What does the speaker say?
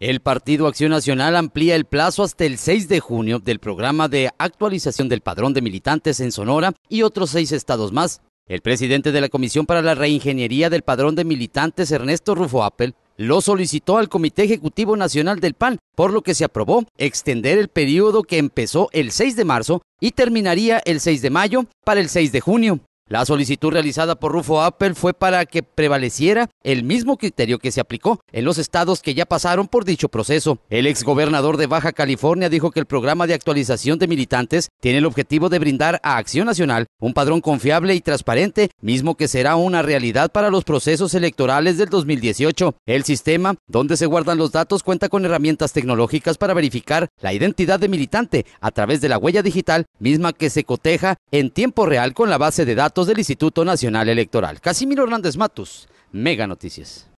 El Partido Acción Nacional amplía el plazo hasta el 6 de junio del programa de actualización del padrón de militantes en Sonora y otros seis estados más. El presidente de la Comisión para la Reingeniería del Padrón de Militantes, Ernesto Rufo Apple, lo solicitó al Comité Ejecutivo Nacional del PAN, por lo que se aprobó extender el periodo que empezó el 6 de marzo y terminaría el 6 de mayo para el 6 de junio. La solicitud realizada por Rufo Apple fue para que prevaleciera el mismo criterio que se aplicó en los estados que ya pasaron por dicho proceso. El exgobernador de Baja California dijo que el programa de actualización de militantes tiene el objetivo de brindar a Acción Nacional un padrón confiable y transparente, mismo que será una realidad para los procesos electorales del 2018. El sistema donde se guardan los datos cuenta con herramientas tecnológicas para verificar la identidad de militante a través de la huella digital, misma que se coteja en tiempo real con la base de datos del Instituto Nacional Electoral. Casimiro Hernández Matus, Mega Noticias.